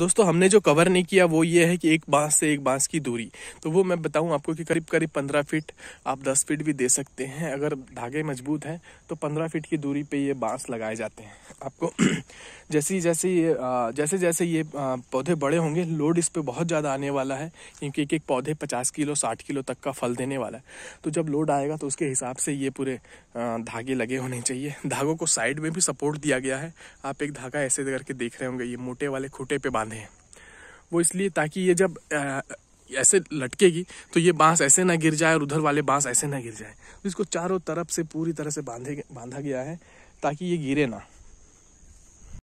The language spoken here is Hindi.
दोस्तों हमने जो कवर नहीं किया वो ये है कि एक बांस से एक बांस की दूरी तो वो मैं बताऊं आपको कि करीब करीब पंद्रह फीट आप दस फीट भी दे सकते हैं अगर धागे मजबूत हैं तो पंद्रह फीट की दूरी पे ये बांस लगाए जाते हैं आपको जैसे जैसे ये जैसे जैसे ये पौधे बड़े होंगे लोड इस पर बहुत ज़्यादा आने वाला है क्योंकि एक एक पौधे पचास किलो साठ किलो तक का फल देने वाला है तो जब लोड आएगा तो उसके हिसाब से ये पूरे धागे लगे होने चाहिए धागों को साइड में भी सपोर्ट दिया गया है आप एक धागा ऐसे करके देख रहे होंगे ये मोटे वाले खूटे पे हैं वो इसलिए ताकि ये जब ऐसे लटकेगी तो ये बांस ऐसे ना गिर जाए और उधर वाले बांस ऐसे ना गिर जाए तो इसको चारों तरफ से पूरी तरह से बांधे बांधा गया है ताकि ये गिरे ना